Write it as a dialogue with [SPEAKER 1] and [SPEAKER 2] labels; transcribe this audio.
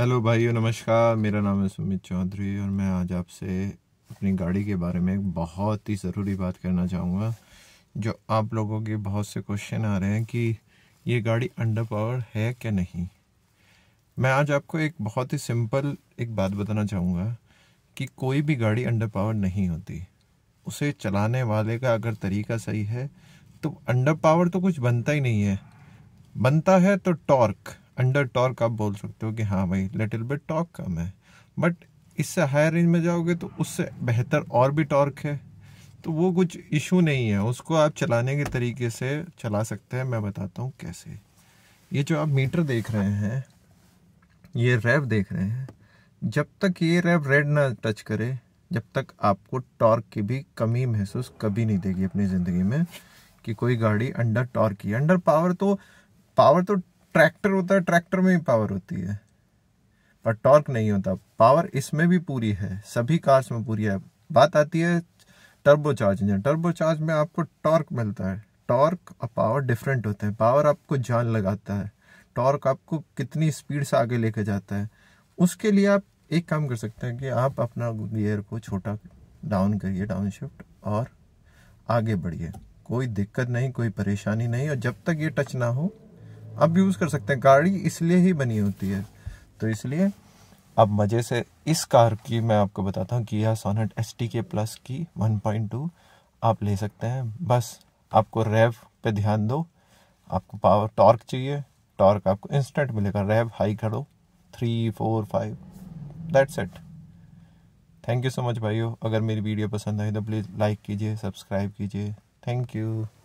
[SPEAKER 1] hello भाइयों नमस्कार मेरा नाम है सुमित चौधरी और मैं आज आपसे अपनी गाड़ी के बारे में एक बहुत ही ज़रूरी बात करना चाहूँगा जो आप लोगों के बहुत से क्वेश्चन आ रहे हैं कि ये गाड़ी अंडर पावर है क्या नहीं मैं आज आपको एक बहुत ही सिंपल एक बात बताना चाहूँगा कि कोई भी गाड़ी अंडर पावर नहीं होती उसे चलाने वाले का अगर तरीका सही है तो अंडर पावर तो कुछ बनता ही नहीं है बनता है तो टॉर्क अंडर टॉर्क आप बोल सकते हो कि हाँ भाई लिटिल बिट टॉर्क कम है बट इससे हायर रेंज में जाओगे तो उससे बेहतर और भी टॉर्क है तो वो कुछ इशू नहीं है उसको आप चलाने के तरीके से चला सकते हैं मैं बताता हूँ कैसे ये जो आप मीटर देख रहे हैं ये रैव देख रहे हैं जब तक ये रैव रेड ना टच करे जब तक आपको टॉर्क की भी कमी महसूस कभी नहीं देगी अपनी ज़िंदगी में कि कोई गाड़ी अंडर टॉर्क की अंडर पावर तो पावर तो ट्रैक्टर होता है ट्रैक्टर में भी पावर होती है पर टॉर्क नहीं होता पावर इसमें भी पूरी है सभी कार्स में पूरी है बात आती है turbocharge engine turbocharge में आपको टॉर्क मिलता है टॉर्क और पावर डिफरेंट होते हैं पावर आपको जान लगाता है टॉर्क आपको कितनी स्पीड से आगे लेके जाता है उसके लिए आप एक काम कर सकते हैं कि आप अपना गियर को छोटा डाउन करिए डाउन शिफ्ट और आगे बढ़िए कोई दिक्कत नहीं कोई परेशानी नहीं और जब तक ये टच ना हो अब यूज़ कर सकते हैं गाड़ी इसलिए ही बनी होती है तो इसलिए अब मज़े से इस कार की मैं आपको बताता हूँ Kia Sonet S T K plus की 1.2 आप ले सकते हैं बस आपको रैव पे ध्यान दो आपको पावर टॉर्क चाहिए टॉर्क आपको इंस्टेंट मिलेगा रैव हाई करो three four five that's it thank you so much भाइयों अगर मेरी वीडियो पसंद आई तो प्लीज़ लाइक कीजिए सब्सक्राइब कीजिए थैंक यू